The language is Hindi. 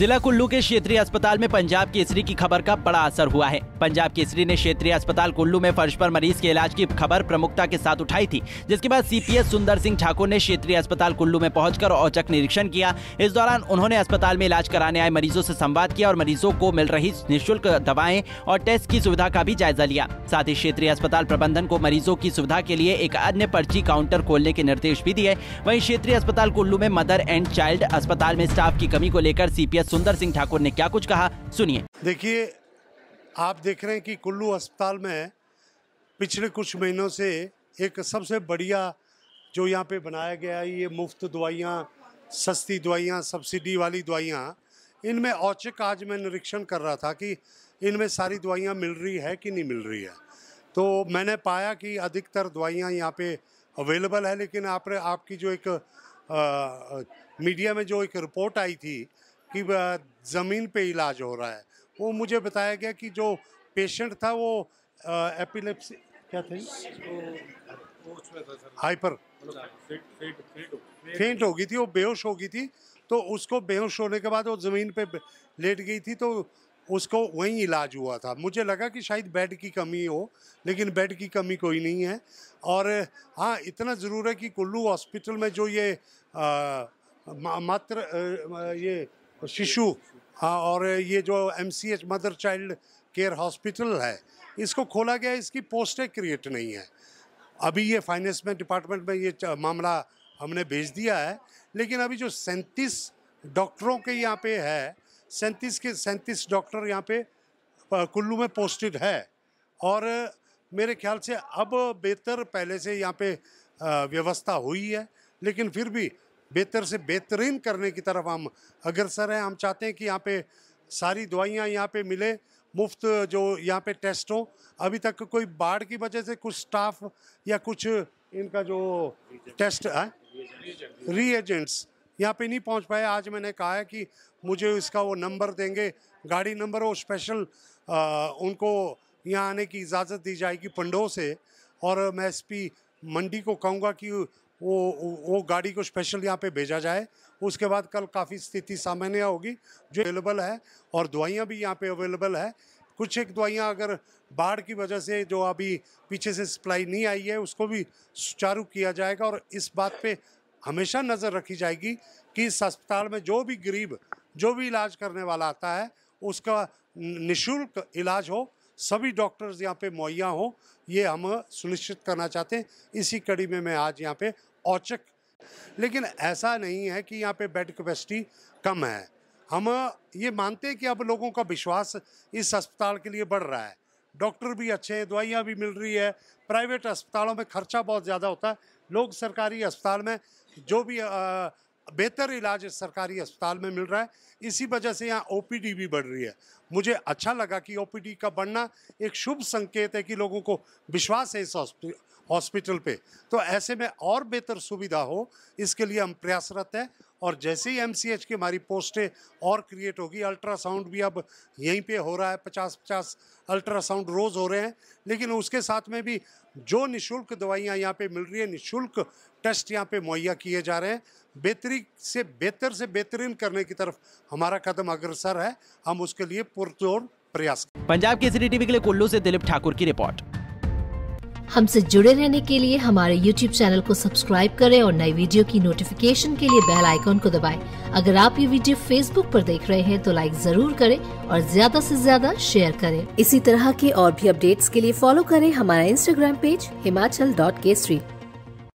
जिला कुल्लू के क्षेत्रीय अस्पताल में पंजाब केसरी की खबर का बड़ा असर हुआ है पंजाब केसरी ने क्षेत्रीय अस्पताल कुल्लू में फर्श पर मरीज के इलाज की खबर प्रमुखता के साथ उठाई थी जिसके बाद सीपीएस सुंदर सिंह ठाकुर ने क्षेत्रीय अस्पताल कुल्लू में पहुंचकर औचक निरीक्षण किया इस दौरान उन्होंने अस्पताल में इलाज कराने आए मरीजों ऐसी संवाद किया और मरीजों को मिल रही निःशुल्क दवाएं और टेस्ट की सुविधा का भी जायजा लिया साथ ही क्षेत्रीय अस्पताल प्रबंधन को मरीजों की सुविधा के लिए एक अन्य पर्ची काउंटर खोलने के निर्देश भी दिए वही क्षेत्रीय अस्पताल कुल्लू में मदर एंड चाइल्ड अस्पताल में स्टाफ की कमी को लेकर सीपीएस सुंदर सिंह ठाकुर ने क्या कुछ कहा सुनिए देखिए आप देख रहे हैं कि कुल्लू अस्पताल में पिछले कुछ महीनों से एक सबसे बढ़िया जो यहाँ पे बनाया गया है ये मुफ्त दवाइयाँ सस्ती दवाइयाँ सब्सिडी वाली दवाइयाँ इनमें औचक आज मैं निरीक्षण कर रहा था कि इनमें सारी दवाइयाँ मिल रही है कि नहीं मिल रही है तो मैंने पाया कि अधिकतर दवाइयाँ यहाँ पे अवेलेबल है लेकिन आपने आपकी जो एक आ, मीडिया में जो एक रिपोर्ट आई थी कि ज़मीन पे इलाज हो रहा है वो मुझे बताया गया कि जो पेशेंट था वो एपिलेप्सी क्या थे हाइपर फेंट हो गई थी वो बेहोश हो गई थी तो उसको बेहोश होने के बाद वो ज़मीन पे लेट गई थी तो उसको वहीं इलाज हुआ था मुझे लगा कि शायद बेड की कमी हो लेकिन बेड की कमी कोई नहीं है और हाँ इतना ज़रूर है कि कुल्लू हॉस्पिटल में जो ये आ, मात्र ये शिशु हाँ और ये जो M mother child care hospital है इसको खोला गया इसकी पोस्टें क्रिएट नहीं है अभी ये फाइनेंस में डिपार्टमेंट में ये मामला हमने भेज दिया है लेकिन अभी जो सैंतीस डॉक्टरों के यहाँ पे है सैंतीस के सैंतीस डॉक्टर यहाँ पे कुल्लू में पोस्टेड है और मेरे ख्याल से अब बेहतर पहले से यहाँ पे व्यवस्था हुई है लेकिन फिर भी बेहतर से बेहतरीन करने की तरफ हम अग्रसर हैं हम चाहते हैं कि यहाँ पे सारी दवाइयाँ यहाँ पे मिले मुफ्त जो यहाँ पे टेस्ट हो अभी तक कोई बाढ़ की वजह से कुछ स्टाफ या कुछ इनका जो टेस्ट है री एजेंट्स यहाँ पे नहीं पहुँच पाए आज मैंने कहा है कि मुझे इसका वो नंबर देंगे गाड़ी नंबर वो स्पेशल आ, उनको यहाँ आने की इजाज़त दी जाएगी पंडो से और मैं एस मंडी को कहूँगा कि वो वो गाड़ी को स्पेशल यहाँ पे भेजा जाए उसके बाद कल काफ़ी स्थिति सामान्य होगी जो अवेलेबल है और दवाइयाँ भी यहाँ पे अवेलेबल है कुछ एक दवाइयाँ अगर बाढ़ की वजह से जो अभी पीछे से सप्लाई नहीं आई है उसको भी सुचारू किया जाएगा और इस बात पे हमेशा नज़र रखी जाएगी कि इस अस्पताल में जो भी गरीब जो भी इलाज करने वाला आता है उसका निःशुल्क इलाज हो सभी डॉक्टर्स यहाँ पे मुहैया हों ये हम सुनिश्चित करना चाहते हैं इसी कड़ी में मैं आज यहाँ पे औचक लेकिन ऐसा नहीं है कि यहाँ पे बेड कैपेसिटी कम है हम ये मानते हैं कि अब लोगों का विश्वास इस अस्पताल के लिए बढ़ रहा है डॉक्टर भी अच्छे हैं दवाइयाँ भी मिल रही है प्राइवेट अस्पतालों में खर्चा बहुत ज़्यादा होता है लोग सरकारी अस्पताल में जो भी बेहतर इलाज सरकारी अस्पताल में मिल रहा है इसी वजह से यहाँ ओपीडी भी बढ़ रही है मुझे अच्छा लगा कि ओपीडी का बढ़ना एक शुभ संकेत है कि लोगों को विश्वास है इस हॉस्पिटल पे तो ऐसे में और बेहतर सुविधा हो इसके लिए हम प्रयासरत हैं और जैसे ही एम की हमारी पोस्टें और क्रिएट होगी अल्ट्रासाउंड भी अब यहीं पे हो रहा है पचास पचास अल्ट्रासाउंड रोज़ हो रहे हैं लेकिन उसके साथ में भी जो निशुल्क दवाइयाँ यहाँ पे मिल रही है निशुल्क टेस्ट यहाँ पे मुहैया किए जा रहे हैं बेहतरी से बेहतर से बेहतरीन करने की तरफ हमारा कदम अग्रसर है हम उसके लिए पुरजोर प्रयास पंजाब के सी टीवी के लिए कुल्लू से दिलीप ठाकुर की रिपोर्ट हमसे जुड़े रहने के लिए हमारे YouTube चैनल को सब्सक्राइब करें और नई वीडियो की नोटिफिकेशन के लिए बेल आइकॉन को दबाएं। अगर आप ये वीडियो Facebook पर देख रहे हैं तो लाइक जरूर करें और ज्यादा से ज्यादा शेयर करें इसी तरह के और भी अपडेट्स के लिए फॉलो करें हमारा Instagram page Himachal dot Kesari